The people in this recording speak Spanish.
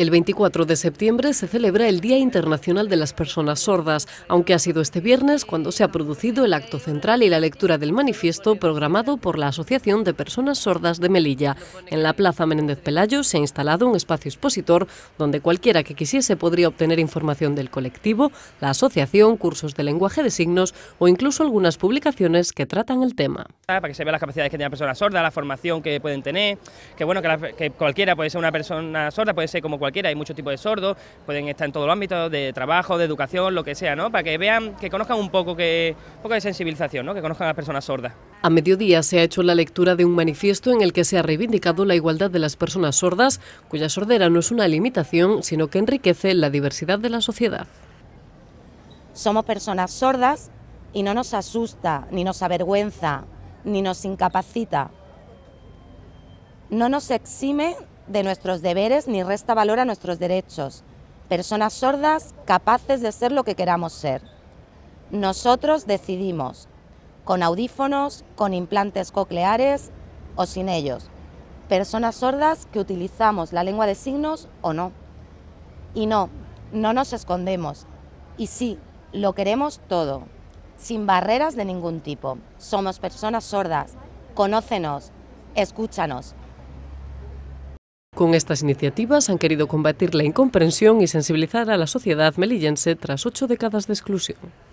El 24 de septiembre se celebra el Día Internacional de las Personas Sordas, aunque ha sido este viernes cuando se ha producido el acto central y la lectura del manifiesto programado por la Asociación de Personas Sordas de Melilla. En la Plaza Menéndez Pelayo se ha instalado un espacio expositor donde cualquiera que quisiese podría obtener información del colectivo, la asociación, cursos de lenguaje de signos o incluso algunas publicaciones que tratan el tema para que se vean las capacidades que tiene la persona sorda, la formación que pueden tener, que bueno, que, cualquiera puede ser una persona sorda, puede ser como cualquiera, hay muchos tipos de sordos, pueden estar en todo los ámbitos de trabajo, de educación, lo que sea, ¿no? Para que vean, que conozcan un poco, un de sensibilización, Que conozcan a las personas sordas. A mediodía se ha hecho la lectura de un manifiesto en el que se ha reivindicado la igualdad de las personas sordas, cuya sordera no es una limitación, sino que enriquece la diversidad de la sociedad. Somos personas sordas y no nos asusta ni nos avergüenza ni nos incapacita. No nos exime de nuestros deberes ni resta valor a nuestros derechos. Personas sordas capaces de ser lo que queramos ser. Nosotros decidimos, con audífonos, con implantes cocleares o sin ellos. Personas sordas que utilizamos la lengua de signos o no. Y no, no nos escondemos. Y sí, lo queremos todo sin barreras de ningún tipo. Somos personas sordas, conócenos, escúchanos. Con estas iniciativas han querido combatir la incomprensión y sensibilizar a la sociedad melillense tras ocho décadas de exclusión.